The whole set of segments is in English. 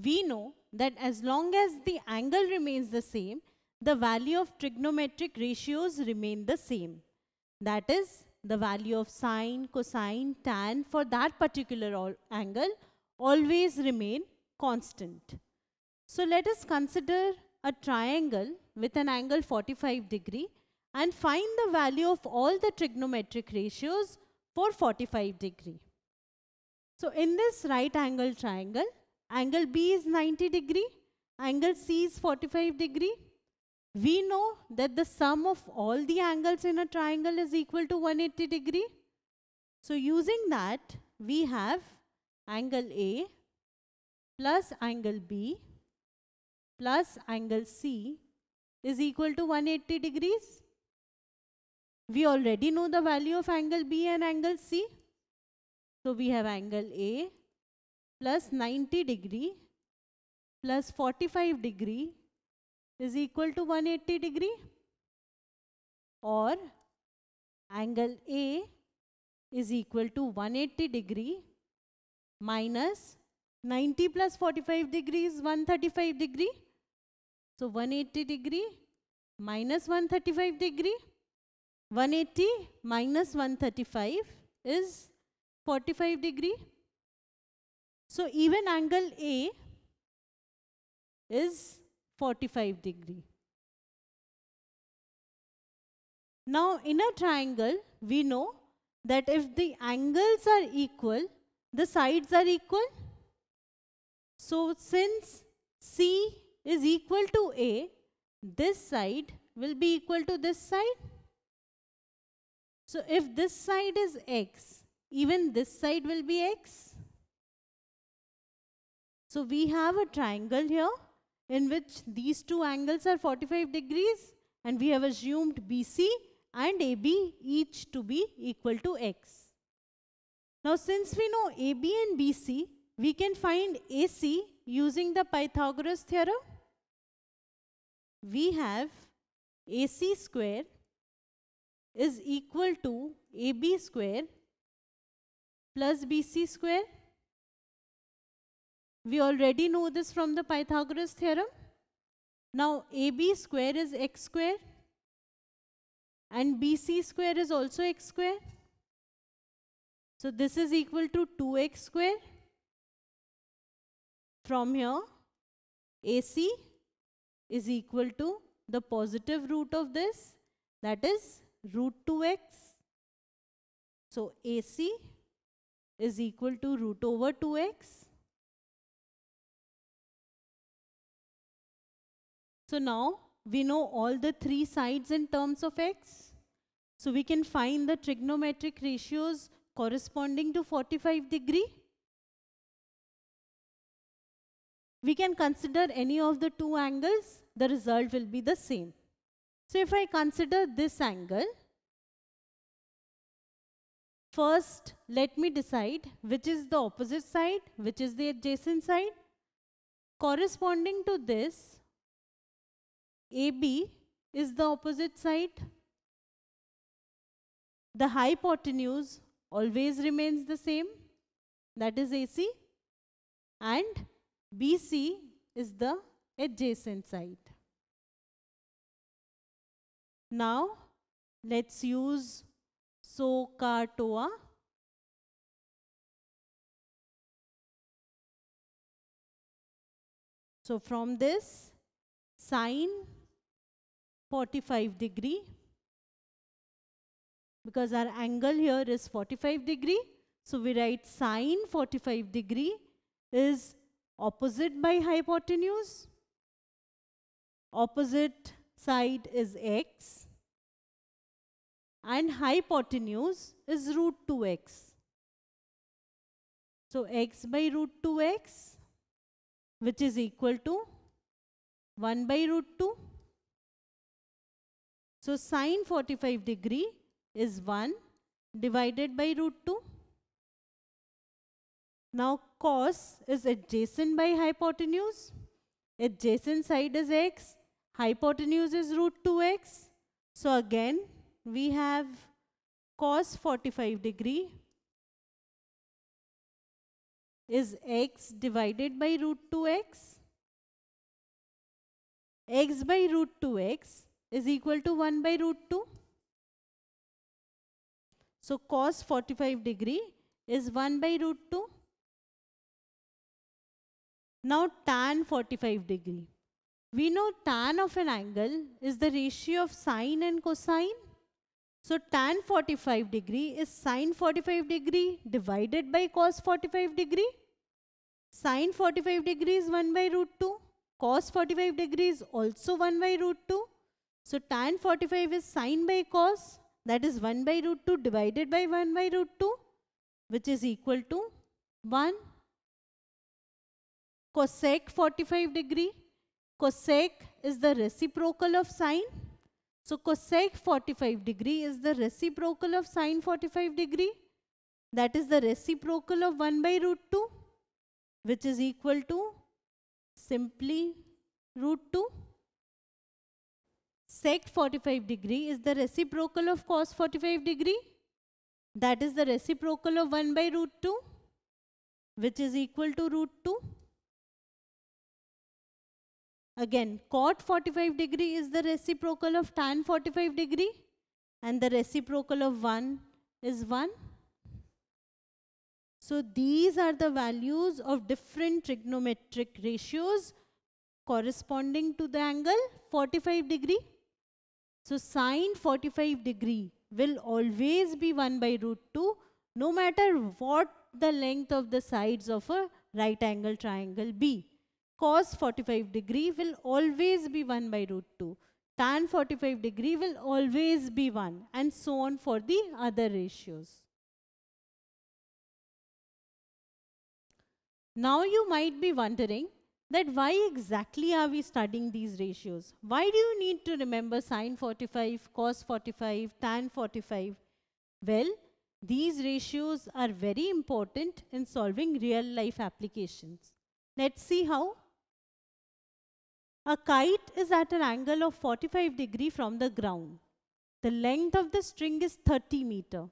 we know that as long as the angle remains the same, the value of trigonometric ratios remain the same. That is, the value of sine, cosine, tan for that particular angle always remain constant. So let us consider a triangle with an angle 45 degree and find the value of all the trigonometric ratios for 45 degree. So in this right angle triangle, Angle B is 90 degree. Angle C is 45 degree. We know that the sum of all the angles in a triangle is equal to 180 degree. So using that, we have angle A plus angle B plus angle C is equal to 180 degrees. We already know the value of angle B and angle C. So we have angle A plus 90 degree plus 45 degree is equal to 180 degree or angle A is equal to 180 degree minus 90 plus 45 degree is 135 degree. So 180 degree minus 135 degree. 180 minus 135 is 45 degree. So even angle A is 45 degree. Now in a triangle, we know that if the angles are equal, the sides are equal. So since C is equal to A, this side will be equal to this side. So if this side is X, even this side will be X. So we have a triangle here in which these two angles are 45 degrees and we have assumed BC and AB each to be equal to X. Now since we know AB and BC, we can find AC using the Pythagoras theorem. We have AC square is equal to AB square plus BC square we already know this from the Pythagoras theorem. Now AB square is x square and BC square is also x square. So this is equal to 2x square. From here AC is equal to the positive root of this that is root 2x. So AC is equal to root over 2x So now we know all the three sides in terms of x. So we can find the trigonometric ratios corresponding to 45 degree. We can consider any of the two angles, the result will be the same. So if I consider this angle, first let me decide which is the opposite side, which is the adjacent side. Corresponding to this, AB is the opposite side. The hypotenuse always remains the same that is AC and BC is the adjacent side. Now let's use TOA. So from this sine 45 degree because our angle here is 45 degree. So we write sine 45 degree is opposite by hypotenuse. Opposite side is x and hypotenuse is root 2x. So x by root 2x which is equal to 1 by root 2 so sine 45 degree is 1 divided by root 2. Now cos is adjacent by hypotenuse. Adjacent side is x. Hypotenuse is root 2x. So again we have cos 45 degree is x divided by root 2x. x by root 2x is equal to 1 by root 2. So cos 45 degree is 1 by root 2. Now tan 45 degree. We know tan of an angle is the ratio of sine and cosine. So tan 45 degree is sine 45 degree divided by cos 45 degree. Sine 45 degree is 1 by root 2. Cos 45 degree is also 1 by root 2. So tan 45 is sine by cos that is 1 by root 2 divided by 1 by root 2 which is equal to 1 cosec 45 degree cosec is the reciprocal of sine so cosec 45 degree is the reciprocal of sine 45 degree that is the reciprocal of 1 by root 2 which is equal to simply root 2 sec 45 degree is the reciprocal of cos 45 degree. That is the reciprocal of 1 by root 2 which is equal to root 2. Again cot 45 degree is the reciprocal of tan 45 degree and the reciprocal of 1 is 1. So these are the values of different trigonometric ratios corresponding to the angle 45 degree so sine 45 degree will always be 1 by root 2 no matter what the length of the sides of a right angle triangle be. Cos 45 degree will always be 1 by root 2. Tan 45 degree will always be 1 and so on for the other ratios. Now you might be wondering that why exactly are we studying these ratios? Why do you need to remember sine 45, cos 45, tan 45? Well, these ratios are very important in solving real life applications. Let's see how. A kite is at an angle of 45 degree from the ground. The length of the string is 30 meter.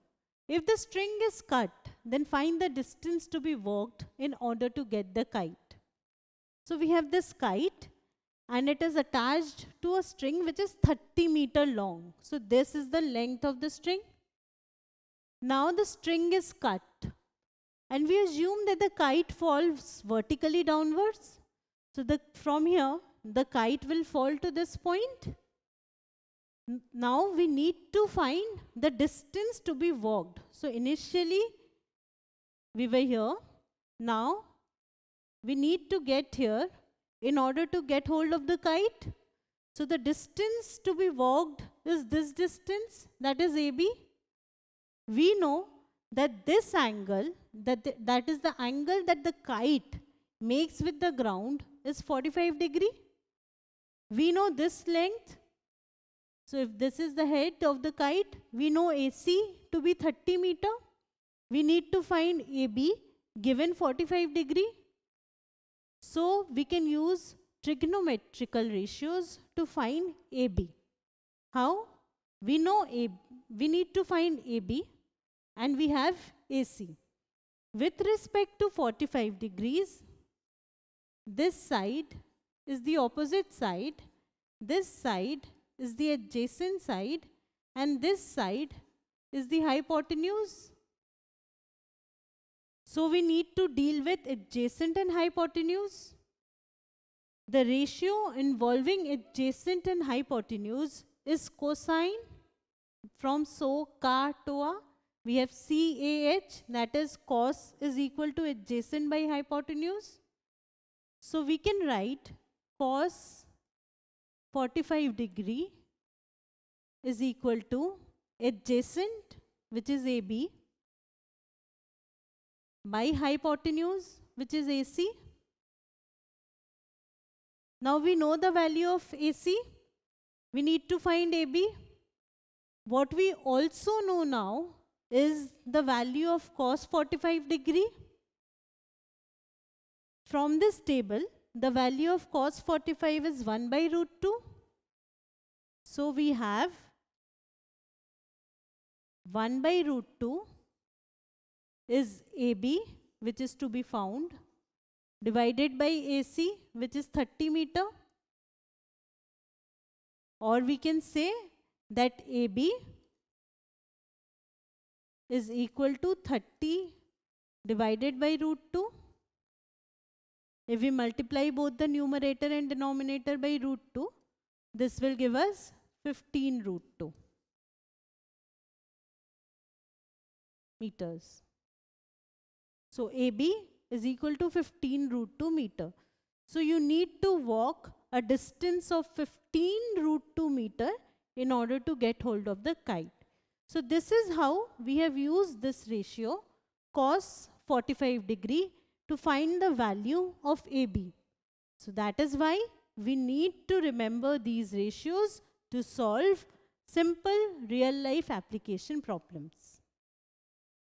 If the string is cut, then find the distance to be walked in order to get the kite. So we have this kite and it is attached to a string which is 30 meter long. So this is the length of the string. Now the string is cut and we assume that the kite falls vertically downwards. So the, from here the kite will fall to this point. Now we need to find the distance to be walked. So initially we were here. Now we need to get here in order to get hold of the kite. So the distance to be walked is this distance, that is AB. We know that this angle, that, the, that is the angle that the kite makes with the ground is 45 degree. We know this length. So if this is the head of the kite, we know AC to be 30 meter. We need to find AB given 45 degree. So we can use trigonometrical ratios to find AB. How? We know AB, we need to find AB and we have AC. With respect to 45 degrees, this side is the opposite side, this side is the adjacent side and this side is the hypotenuse so we need to deal with adjacent and hypotenuse. The ratio involving adjacent and hypotenuse is cosine from so ka to a. We have CAH that is cos is equal to adjacent by hypotenuse. So we can write cos 45 degree is equal to adjacent which is AB by hypotenuse, which is AC. Now we know the value of AC. We need to find AB. What we also know now is the value of cos 45 degree. From this table, the value of cos 45 is 1 by root 2. So we have 1 by root 2 is AB which is to be found divided by AC which is 30 meter or we can say that AB is equal to 30 divided by root 2. If we multiply both the numerator and denominator by root 2, this will give us 15 root 2 meters. So AB is equal to 15 root 2 meter. So you need to walk a distance of 15 root 2 meter in order to get hold of the kite. So this is how we have used this ratio cos 45 degree to find the value of AB. So that is why we need to remember these ratios to solve simple real life application problems.